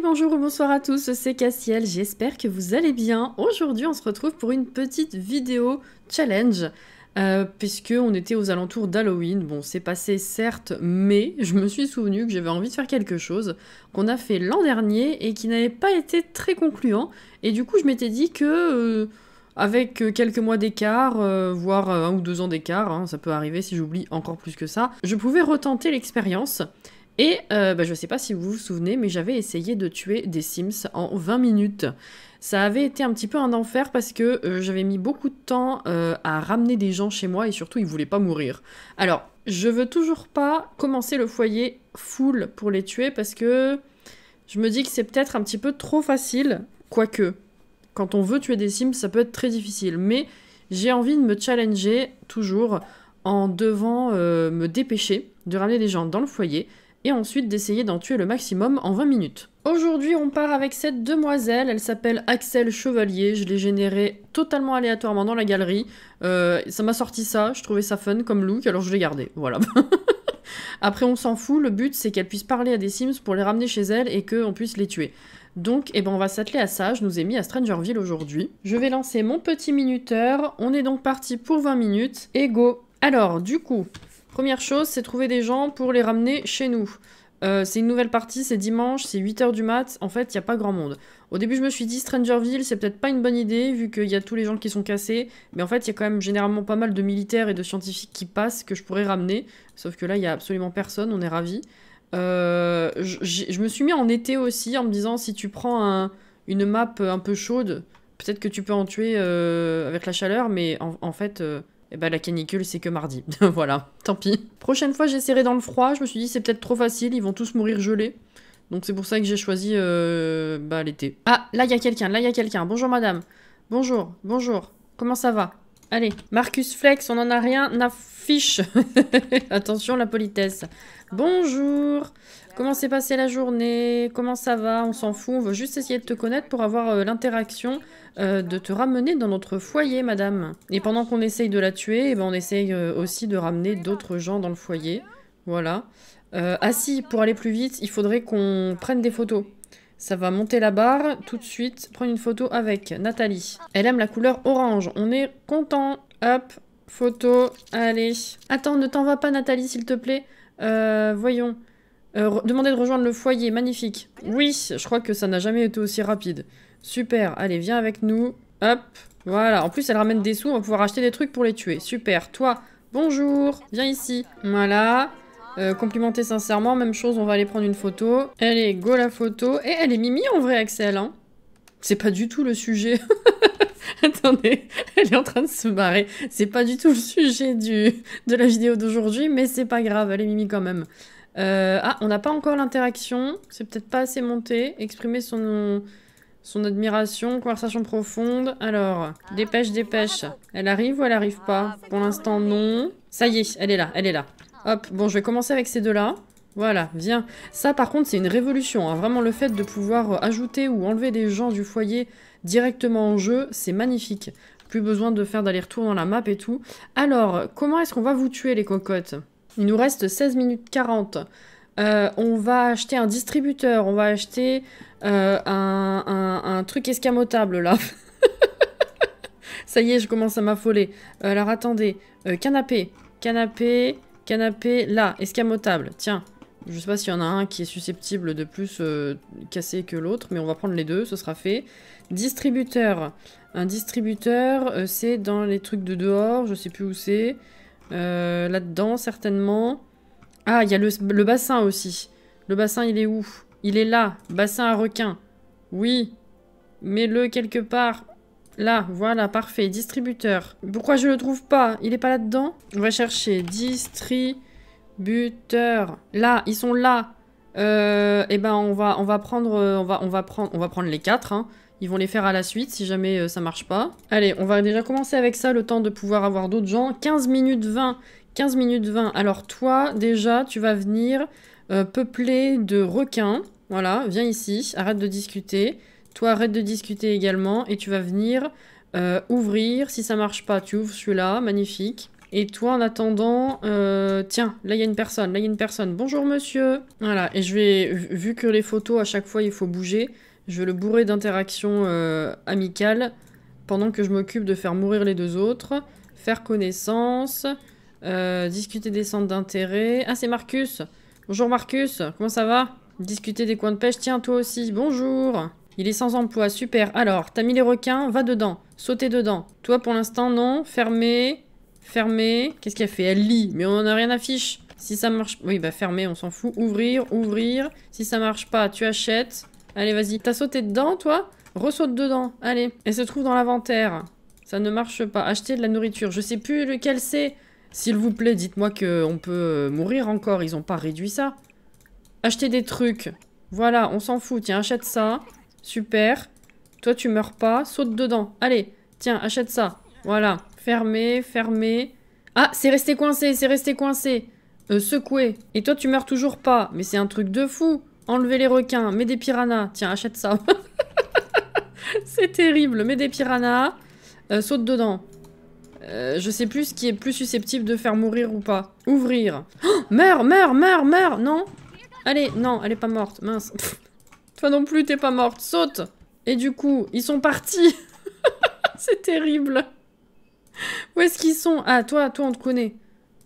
bonjour ou bonsoir à tous, c'est Cassiel, j'espère que vous allez bien. Aujourd'hui on se retrouve pour une petite vidéo challenge, euh, puisque on était aux alentours d'Halloween. Bon, c'est passé certes, mais je me suis souvenu que j'avais envie de faire quelque chose qu'on a fait l'an dernier et qui n'avait pas été très concluant. Et du coup je m'étais dit que... Euh, avec euh, quelques mois d'écart, euh, voire un ou deux ans d'écart, hein, ça peut arriver si j'oublie encore plus que ça, je pouvais retenter l'expérience et euh, bah, je ne sais pas si vous vous souvenez, mais j'avais essayé de tuer des Sims en 20 minutes. Ça avait été un petit peu un enfer parce que euh, j'avais mis beaucoup de temps euh, à ramener des gens chez moi et surtout ils voulaient pas mourir. Alors, je veux toujours pas commencer le foyer full pour les tuer parce que je me dis que c'est peut-être un petit peu trop facile, quoique quand on veut tuer des Sims, ça peut être très difficile. Mais j'ai envie de me challenger toujours en devant me dépêcher de ramener des gens dans le foyer et ensuite d'essayer d'en tuer le maximum en 20 minutes. Aujourd'hui, on part avec cette demoiselle. Elle s'appelle Axel Chevalier. Je l'ai générée totalement aléatoirement dans la galerie. Euh, ça m'a sorti ça. Je trouvais ça fun comme look, alors je l'ai gardé. Voilà. Après, on s'en fout. Le but, c'est qu'elle puisse parler à des Sims pour les ramener chez elle et qu'on puisse les tuer. Donc, eh ben, on va s'atteler à ça. Je nous ai mis à Strangerville aujourd'hui. Je vais lancer mon petit minuteur. On est donc parti pour 20 minutes. Et go alors, du coup, Première chose, c'est trouver des gens pour les ramener chez nous. Euh, c'est une nouvelle partie, c'est dimanche, c'est 8h du mat, en fait, il n'y a pas grand monde. Au début, je me suis dit, Strangerville, c'est peut-être pas une bonne idée, vu qu'il y a tous les gens qui sont cassés, mais en fait, il y a quand même généralement pas mal de militaires et de scientifiques qui passent, que je pourrais ramener, sauf que là, il n'y a absolument personne, on est ravis. Euh, je me suis mis en été aussi, en me disant, si tu prends une map un peu chaude, peut-être que tu peux en tuer euh, avec la chaleur, mais en fait et eh bah ben, la canicule c'est que mardi. voilà, tant pis. Prochaine fois serré dans le froid, je me suis dit c'est peut-être trop facile, ils vont tous mourir gelés. Donc c'est pour ça que j'ai choisi euh, bah, l'été. Ah, là il y a quelqu'un, là il y a quelqu'un. Bonjour madame. Bonjour, bonjour. Comment ça va Allez, Marcus Flex, on en a rien n'affiche. Attention la politesse. Bonjour. Comment s'est passée la journée Comment ça va On s'en fout. On veut juste essayer de te connaître pour avoir euh, l'interaction euh, de te ramener dans notre foyer, madame. Et pendant qu'on essaye de la tuer, eh ben, on essaye euh, aussi de ramener d'autres gens dans le foyer. Voilà. ah si, pour aller plus vite, il faudrait qu'on prenne des photos. Ça va monter la barre tout de suite. Prendre une photo avec Nathalie. Elle aime la couleur orange. On est content. Hop, photo. Allez. Attends, ne t'en va pas Nathalie, s'il te plaît. Euh, voyons. Euh, demander de rejoindre le foyer, magnifique. Oui, je crois que ça n'a jamais été aussi rapide. Super, allez, viens avec nous. Hop, voilà. En plus, elle ramène des sous, on va pouvoir acheter des trucs pour les tuer. Super, toi, bonjour, viens ici. Voilà. Euh, complimenter sincèrement, même chose, on va aller prendre une photo. Allez, go la photo. Et elle est mimi en vrai, Axel, hein. C'est pas du tout le sujet. Attendez, elle est en train de se barrer. C'est pas du tout le sujet du, de la vidéo d'aujourd'hui, mais c'est pas grave, elle est mimi quand même. Euh, ah, on n'a pas encore l'interaction. C'est peut-être pas assez monté. Exprimer son, son admiration, conversation profonde. Alors, dépêche, dépêche. Elle arrive ou elle arrive pas Pour l'instant, non. Ça y est, elle est là, elle est là. Hop, bon, je vais commencer avec ces deux-là. Voilà, viens. Ça, par contre, c'est une révolution. Hein. Vraiment, le fait de pouvoir euh, ajouter ou enlever des gens du foyer directement en jeu, c'est magnifique. Plus besoin de faire d'aller-retour dans la map et tout. Alors, comment est-ce qu'on va vous tuer, les cocottes Il nous reste 16 minutes 40. Euh, on va acheter un distributeur, on va acheter euh, un, truc escamotable, là. Ça y est, je commence à m'affoler. alors attendez, canapé, canapé, Canapé, là, escamotable. Tiens, je sais pas s'il y en a un qui est susceptible de plus euh, casser que l'autre, mais on va prendre les deux, ce sera fait. Distributeur. Un distributeur, euh, c'est dans les trucs de dehors, je sais plus où c'est. Euh, là-dedans, certainement. Ah, il y a le, bassin aussi. Le bassin, il est où Il est là, bassin à requin. Oui, mets-le quelque part. Là, voilà, parfait. Distributeur. Pourquoi je le trouve pas Il est pas là-dedans On va chercher. Distributeur. Là, ils sont là. Euh, eh ben, on va, on va prendre, euh, on va, on va prendre, on va prendre les quatre. Hein. Ils vont les faire à la suite si jamais euh, ça marche pas. Allez, on va déjà commencer avec ça, le temps de pouvoir avoir d'autres gens. 15 minutes 20. 15 minutes 20. Alors toi, déjà, tu vas venir euh, peupler peuplé de requins. Voilà, viens ici, arrête de discuter. Toi, arrête de discuter également et tu vas venir euh, ouvrir. Si ça marche pas, tu ouvres celui-là. Magnifique. Et toi, en attendant, euh, tiens, là, il y a une personne, là, il y a une personne. Bonjour, monsieur. Voilà, et je vais, vu que les photos, à chaque fois, il faut bouger, je vais le bourrer d'interactions euh, amicales pendant que je m'occupe de faire mourir les deux autres, faire connaissance, discuter des centres d'intérêt. Ah, c'est Marcus. Bonjour, Marcus. Comment ça va Discuter des coins de pêche. Tiens, toi aussi. Bonjour. Il est sans emploi, super. Alors, t'as mis les requins, va dedans, sautez dedans. Toi, pour l'instant, non, fermé, fermé. Qu'est-ce qu'elle fait Elle lit, mais on n'en a rien à fiche. Si ça marche... Oui, bah fermer on s'en fout. Ouvrir, ouvrir. Si ça marche pas, tu achètes. Allez, vas-y. T'as sauté dedans, toi Ressaute dedans, allez. Elle se trouve dans l'inventaire. Ça ne marche pas. Acheter de la nourriture. Je sais plus lequel c'est. S'il vous plaît, dites-moi qu'on euh, peut euh, mourir encore. Ils ont pas réduit ça. Acheter des trucs. Voilà, on s'en fout. Tiens, achète ça. Super. Toi, tu meurs pas. Saute dedans. Allez, tiens, achète ça. Voilà. Fermé, fermé. Ah, c'est resté coincé, c'est resté coincé. Euh, secoué. Et toi, tu meurs toujours pas. Mais c'est un truc de fou. Enlever les requins, mets des piranhas. Tiens, achète ça. c'est terrible. Mets des piranhas. Euh, saute dedans. Euh, je sais plus ce qui est plus susceptible de faire mourir ou pas. Ouvrir. meurs, meurs, meurs, meurs Non Allez, non, elle est pas morte. Mince. non plus, t'es pas morte, saute Et du coup, ils sont partis C'est terrible Où est-ce qu'ils sont Ah, toi, toi, on te connaît.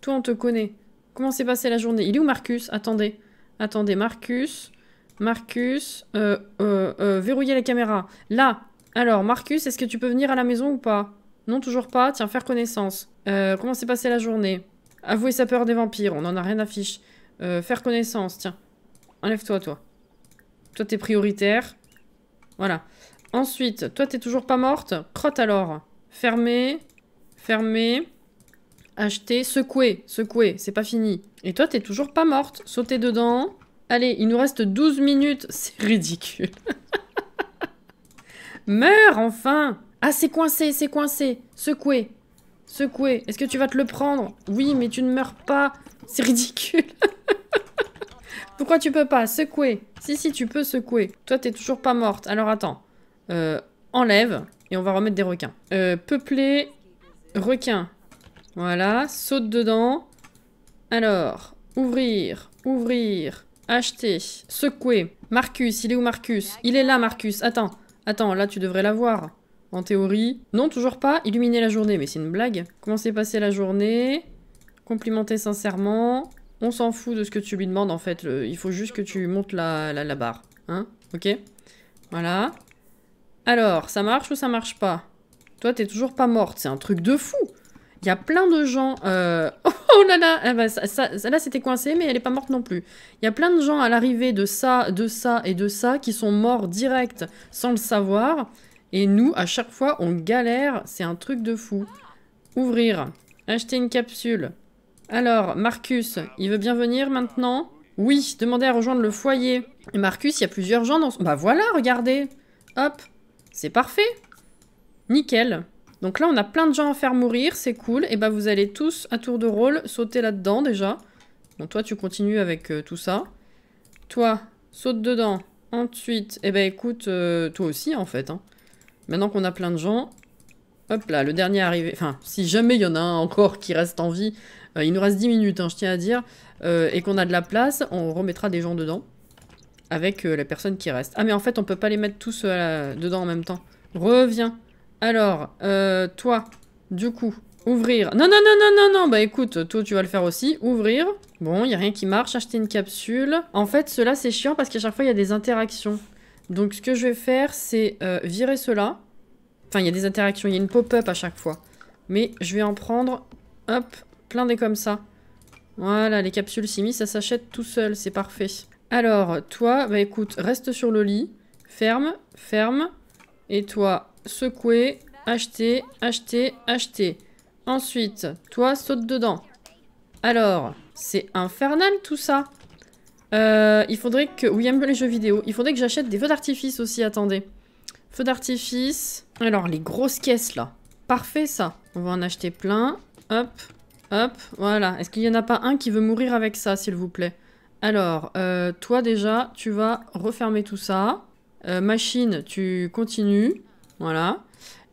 Toi, on te connaît. Comment s'est passée la journée Il est où Marcus Attendez. Attendez, Marcus. Marcus. Euh, euh, euh verrouiller la caméra. Là Alors, Marcus, est-ce que tu peux venir à la maison ou pas Non, toujours pas. Tiens, faire connaissance. Euh, comment s'est passée la journée Avouer sa peur des vampires, on en a rien à fiche. faire connaissance, tiens. Enlève-toi, toi. Toi, t'es prioritaire. Voilà. Ensuite, toi, t'es toujours pas morte. Crotte alors. Fermé. Fermé. Acheter. Secouer. Secouer. C'est pas fini. Et toi, t'es toujours pas morte. Sauter dedans. Allez, il nous reste 12 minutes. C'est ridicule. Meurs, enfin Ah, c'est coincé, c'est coincé. Secouer. Secouer. Est-ce que tu vas te le prendre Oui, mais tu ne meurs pas. C'est ridicule. Pourquoi tu peux pas Secouer. Si, si, tu peux secouer. Toi, t'es toujours pas morte. Alors attends. Euh, enlève. Et on va remettre des requins. Euh, peupler. Requins. Voilà. Saute dedans. Alors. Ouvrir. Ouvrir. Acheter. Secouer. Marcus. Il est où Marcus Il est là, Marcus. Attends. Attends, là, tu devrais l'avoir. En théorie. Non, toujours pas. Illuminer la journée. Mais c'est une blague. Comment s'est passée la journée Complimenter sincèrement. On s'en fout de ce que tu lui demandes en fait. il faut juste que tu montes la, la, barre. Hein Ok Voilà. Alors, ça marche ou ça marche pas Toi, t'es toujours pas morte. C'est un truc de fou. Il y a plein de gens... Euh, oh, oh là là ah, bah, ça, Là, c'était coincé, mais elle est pas morte non plus. Il y a plein de gens à l'arrivée de ça, de ça et de ça qui sont morts direct sans le savoir. Et nous, à chaque fois, on galère. C'est un truc de fou. Ouvrir. Acheter une capsule. Alors, Marcus, il veut bien venir maintenant Oui, demandez à rejoindre le foyer. Et Marcus, il y a plusieurs gens dans... Bah voilà, regardez Hop C'est parfait Nickel Donc là, on a plein de gens à faire mourir, c'est cool. Et bah vous allez tous, à tour de rôle, sauter là-dedans déjà. Donc toi, tu continues avec euh, tout ça. Toi, saute dedans. Ensuite, Et eh ben écoute, euh, toi aussi en fait. Hein. Maintenant qu'on a plein de gens, Hop là, le dernier arrivé. Enfin, si jamais il y en a un encore qui reste en vie, euh, il nous reste 10 minutes, hein, je tiens à dire, euh, et qu'on a de la place, on remettra des gens dedans avec euh, les personnes qui restent. Ah, mais en fait, on peut pas les mettre tous dedans en même temps. Reviens. Alors, toi, du coup, ouvrir. Non, non, non, non, non, non, bah écoute, toi, tu vas le faire aussi. Ouvrir. Bon, il y a rien qui marche. Acheter une capsule. En fait, cela, c'est chiant parce qu'à chaque fois, il y a des interactions. Donc, ce que je vais faire, c'est virer cela. Enfin, il y a des interactions, il y a une pop-up à chaque fois. Mais je vais en prendre, hop, plein des comme ça. Voilà, les capsules Simi, ça s'achète tout seul, c'est parfait. Alors, toi, bah écoute, reste sur le lit, ferme, ferme, et toi, secouer, acheter, acheter, acheter. Ensuite, toi, saute dedans. Alors, c'est infernal tout ça. Euh, il faudrait que... Oui, aime les jeux vidéo. Il faudrait que j'achète des feux d'artifice aussi, attendez. Feux d'artifice... Alors, les grosses caisses, là. Parfait, ça. On va en acheter plein. Hop, hop, voilà. Est-ce qu'il n'y en a pas un qui veut mourir avec ça, s'il vous plaît Alors, euh, toi, déjà, tu vas refermer tout ça. Euh, machine, tu continues. Voilà.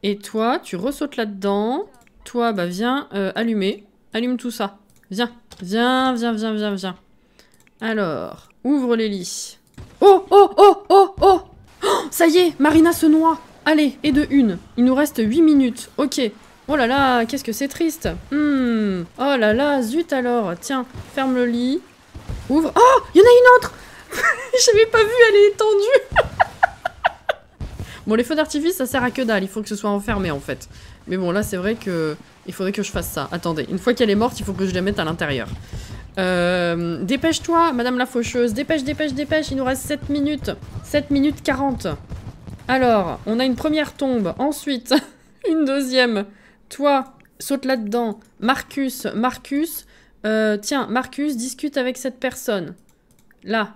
Et toi, tu ressautes là-dedans. Toi, bah, viens euh, allumer. Allume tout ça. Viens, viens, viens, viens, viens, viens. Alors, ouvre les lits. oh, oh, oh, oh, oh, oh Ça y est, Marina se noie Allez, et de une. Il nous reste 8 minutes. Ok. Oh là là, qu'est-ce que c'est triste. Hmm. Oh là là, zut alors. Tiens, ferme le lit. Ouvre. Oh, il y en a une autre J'avais pas vu, elle est étendue. bon, les feux d'artifice, ça sert à que dalle. Il faut que ce soit enfermé, en fait. Mais bon, là, c'est vrai que... Il faudrait que je fasse ça. Attendez, une fois qu'elle est morte, il faut que je la mette à l'intérieur. Euh, dépêche-toi, Madame la Faucheuse. Dépêche, dépêche, dépêche. Il nous reste 7 minutes. 7 minutes 40. Alors, on a une première tombe, ensuite une deuxième. Toi, saute là-dedans. Marcus, Marcus. Euh, tiens, Marcus, discute avec cette personne. Là.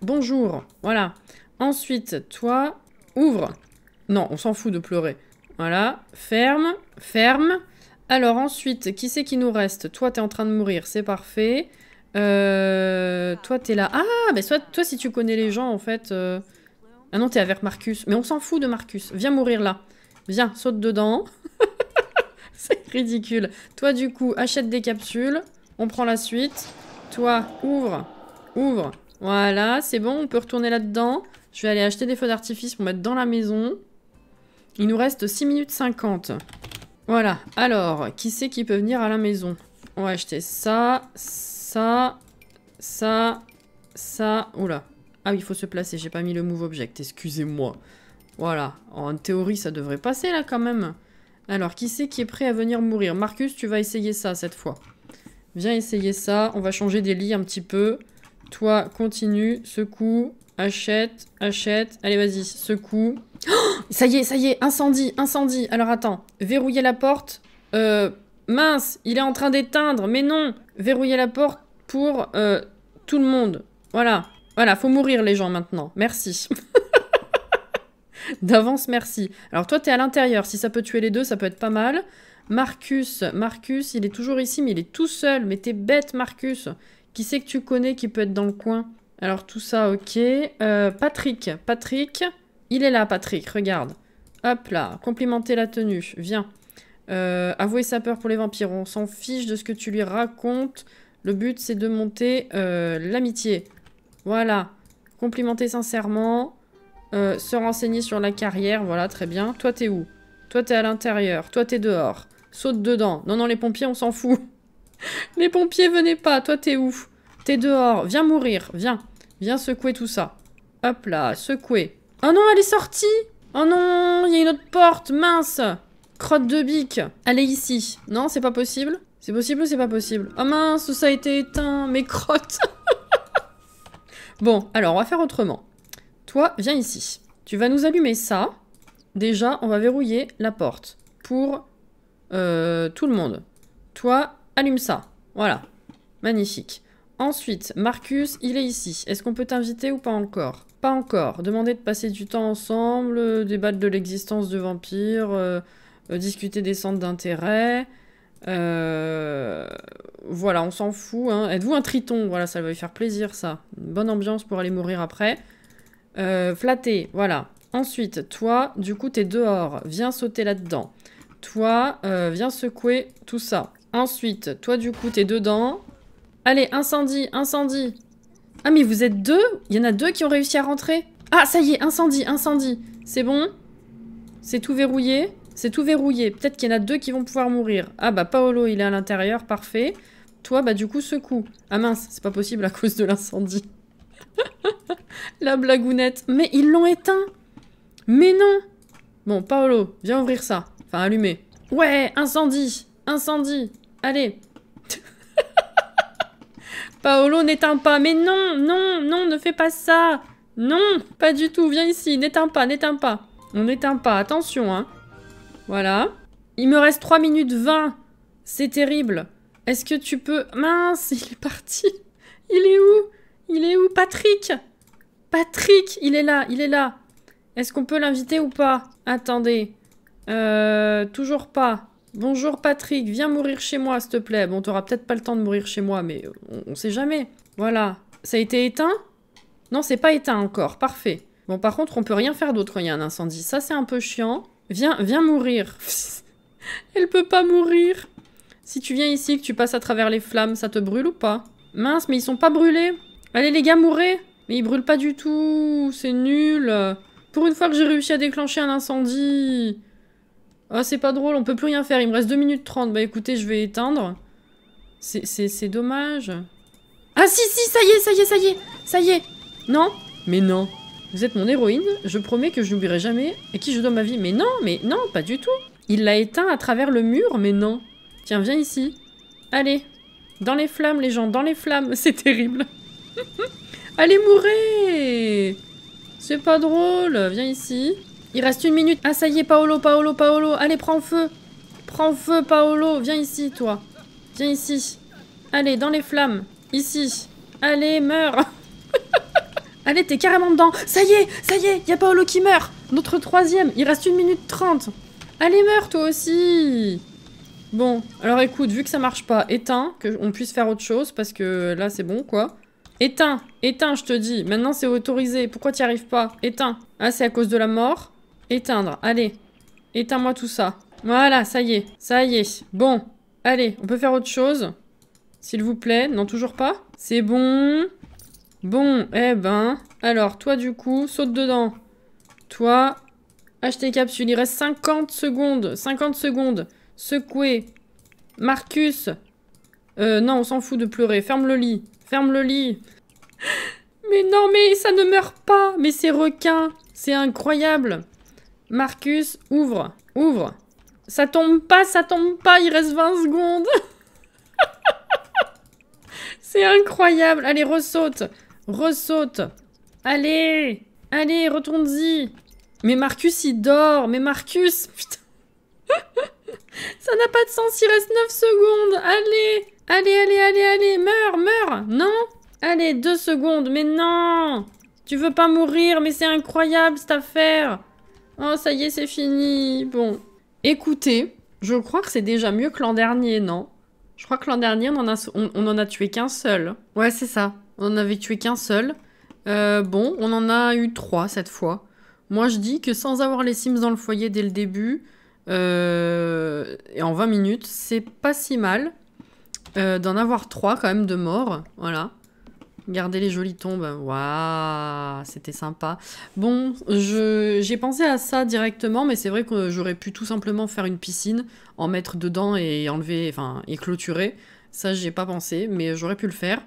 Bonjour. Voilà. Ensuite, toi, ouvre. Non, on s'en fout de pleurer. Voilà. Ferme, ferme. Alors ensuite, qui c'est qui nous reste Toi, t'es en train de mourir, c'est parfait. Euh, toi, t'es là. Ah, mais ben, toi, toi, si tu connais les gens, en fait... Euh, ah non, t'es avec Marcus. Mais on s'en fout de Marcus. Viens mourir là. Viens, saute dedans. C'est ridicule. Toi, du coup, achète des capsules. On prend la suite. Toi, ouvre. Ouvre. Voilà, c'est bon, on peut retourner là-dedans. Je vais aller acheter des feux d'artifice pour mettre dans la maison. Il nous reste 6 minutes 50. Voilà, alors, qui c'est qui peut venir à la maison On va acheter ça, ça, ça, ça... Oula, ah oui, il faut se placer, j'ai pas mis le move object, excusez-moi. Voilà, en théorie ça devrait passer là quand même. Alors, qui c'est qui est prêt à venir mourir Marcus, tu vas essayer ça cette fois. Viens essayer ça, on va changer des lits un petit peu. Toi, continue, secoue, achète, achète. Allez, vas-y, secoue. Oh, ça y est, ça y est, incendie, incendie. Alors attends, verrouiller la porte. Euh, mince, il est en train d'éteindre, mais non, verrouiller la porte pour euh, tout le monde. Voilà, voilà, faut mourir les gens maintenant. Merci. D'avance, merci. Alors toi, t'es à l'intérieur. Si ça peut tuer les deux, ça peut être pas mal. Marcus, Marcus, il est toujours ici, mais il est tout seul. Mais t'es bête, Marcus. Qui c'est que tu connais qui peut être dans le coin Alors tout ça, ok. Euh, Patrick, Patrick, il est là, Patrick, regarde. Hop là, complimenter la tenue, viens. Euh, avouer sa peur pour les vampires, on s'en fiche de ce que tu lui racontes. Le but, c'est de monter euh, l'amitié. Voilà. Complimenter sincèrement. Euh, se renseigner sur la carrière. Voilà, très bien. Toi, t'es où Toi, t'es à l'intérieur. Toi, t'es dehors. Saute dedans. Non, non, les pompiers, on s'en fout. les pompiers, venez pas. Toi, t'es où T'es dehors. Viens mourir. Viens. Viens secouer tout ça. Hop là, secouer. Oh non, elle est sortie Oh non, il y a une autre porte, mince Crotte de bique. Elle est ici. Non, c'est pas possible C'est possible ou c'est pas possible Oh mince, ça a été éteint, mes crottes Bon, alors on va faire autrement. Toi, viens ici. Tu vas nous allumer ça. Déjà, on va verrouiller la porte pour euh, tout le monde. Toi, allume ça. Voilà. Magnifique. Ensuite, Marcus, il est ici. Est-ce qu'on peut t'inviter ou pas encore Pas encore. Demander de passer du temps ensemble, débattre de l'existence de vampires, euh, euh, discuter des centres d'intérêt, euh, voilà, on s'en fout. Hein. Êtes-vous un triton Voilà, ça va lui faire plaisir, ça. bonne ambiance pour aller mourir après. Euh, flatté, voilà. Ensuite, toi, du coup, t'es dehors. Viens sauter là-dedans. Toi, euh, viens secouer tout ça. Ensuite, toi, du coup, t'es dedans. Allez, incendie, incendie. Ah, mais vous êtes deux Il y en a deux qui ont réussi à rentrer. Ah, ça y est, incendie, incendie. C'est bon C'est tout verrouillé c'est tout verrouillé. Peut-être qu'il y en a deux qui vont pouvoir mourir. Ah bah Paolo, il est à l'intérieur, parfait. Toi, bah du coup, secoue. Ah mince, c'est pas possible à cause de l'incendie. La blagounette. Mais ils l'ont éteint Mais non Bon, Paolo, viens ouvrir ça. Enfin, allumer. Ouais, incendie Incendie Allez Paolo, n'éteins pas Mais non Non Non, ne fais pas ça Non Pas du tout, viens ici, n'éteins pas, n'éteins pas. On n'éteint pas, attention, hein. Voilà. Il me reste 3 minutes 20. C'est terrible. Est-ce que tu peux... Mince, il est parti. Il est où Il est où Patrick Patrick, il est là, il est là. Est-ce qu'on peut l'inviter ou pas Attendez. Euh, toujours pas. Bonjour Patrick, viens mourir chez moi, s'il te plaît. Bon, t'auras peut-être pas le temps de mourir chez moi, mais on, sait jamais. Voilà. Ça a été éteint Non, c'est pas éteint encore. Parfait. Bon, par contre, on peut rien faire d'autre il y a un incendie. Ça, c'est un peu chiant. Viens, viens mourir. Elle peut pas mourir. Si tu viens ici, que tu passes à travers les flammes, ça te brûle ou pas Mince, mais ils sont pas brûlés. Allez les gars, mourrez. Mais ils brûlent pas du tout. C'est nul. Pour une fois que j'ai réussi à déclencher un incendie. Ah, oh, c'est pas drôle, on peut plus rien faire. Il me reste 2 minutes 30. Bah écoutez, je vais éteindre. C'est dommage. Ah si, si, ça y est, ça y est, ça y est. Ça y est. Non Mais non. Vous êtes mon héroïne, je promets que je n'oublierai jamais Et qui je donne ma vie. Mais non, mais non, pas du tout. Il l'a éteint à travers le mur, mais non. Tiens, viens ici. Allez, dans les flammes, les gens, dans les flammes, c'est terrible. Allez, mourir. C'est pas drôle, viens ici. Il reste une minute. Ah, ça y est, Paolo, Paolo, Paolo. Allez, prends feu. Prends feu, Paolo. Viens ici, toi. Viens ici. Allez, dans les flammes. Ici. Allez, meurs Allez, t'es carrément dedans. Ça y est, ça y est, y a Olo qui meurt. Notre troisième, il reste une minute trente. Allez, meurs toi aussi. Bon, alors écoute, vu que ça marche pas, éteins, qu'on puisse faire autre chose, parce que là, c'est bon, quoi. Éteins, éteins, je te dis. Maintenant, c'est autorisé. Pourquoi t'y arrives pas Éteins. Ah, c'est à cause de la mort. Éteindre, allez. Éteins-moi tout ça. Voilà, ça y est, ça y est. Bon, allez, on peut faire autre chose. S'il vous plaît. Non, toujours pas. C'est bon. Bon, eh ben... Alors, toi, du coup, saute dedans. Toi, achetez capsule. Il reste 50 secondes. 50 secondes. secouez. Marcus. Euh, non, on s'en fout de pleurer. Ferme le lit. Ferme le lit. mais non, mais ça ne meurt pas. Mais c'est requin. C'est incroyable. Marcus, ouvre. Ouvre. Ça tombe pas, ça tombe pas. Il reste 20 secondes. c'est incroyable. Allez, ressaute. Ressaute Allez Allez, retourne-y Mais Marcus, il dort Mais Marcus Putain Ça n'a pas de sens, il reste 9 secondes Allez Allez, allez, allez, allez Meurs, meurs Non Allez, 2 secondes, mais non Tu veux pas mourir, mais c'est incroyable cette affaire Oh, ça y est, c'est fini Bon. Écoutez, je crois que c'est déjà mieux que l'an dernier, non je crois que l'an dernier, on en, a, on, en a tué qu'un seul. Ouais, c'est ça. On en avait tué qu'un seul. Euh, bon, on en a eu trois cette fois. Moi, je dis que sans avoir les Sims dans le foyer dès le début, euh, et en 20 minutes, c'est pas si mal euh, d'en avoir trois quand même de morts. Voilà. Regardez les jolies tombes. Waouh, c'était sympa. Bon, j'ai pensé à ça directement, mais c'est vrai que j'aurais pu tout simplement faire une piscine, en mettre dedans et enlever, enfin, et clôturer. Ça, j'ai pas pensé, mais j'aurais pu le faire.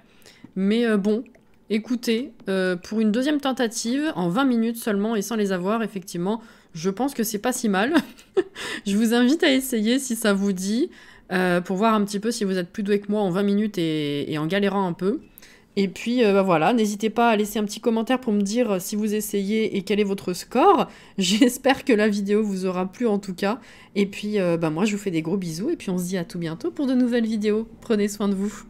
Mais euh, bon, écoutez, euh, pour une deuxième tentative, en 20 minutes seulement et sans les avoir, effectivement, je pense que c'est pas si mal. je vous invite à essayer si ça vous dit, euh, pour voir un petit peu si vous êtes plus doué que moi en 20 minutes et en galérant un peu. Et puis euh, bah voilà, n'hésitez pas à laisser un petit commentaire pour me dire euh, si vous essayez et quel est votre score. J'espère que la vidéo vous aura plu en tout cas. Et puis euh, bah moi je vous fais des gros bisous et puis on se dit à tout bientôt pour de nouvelles vidéos. Prenez soin de vous.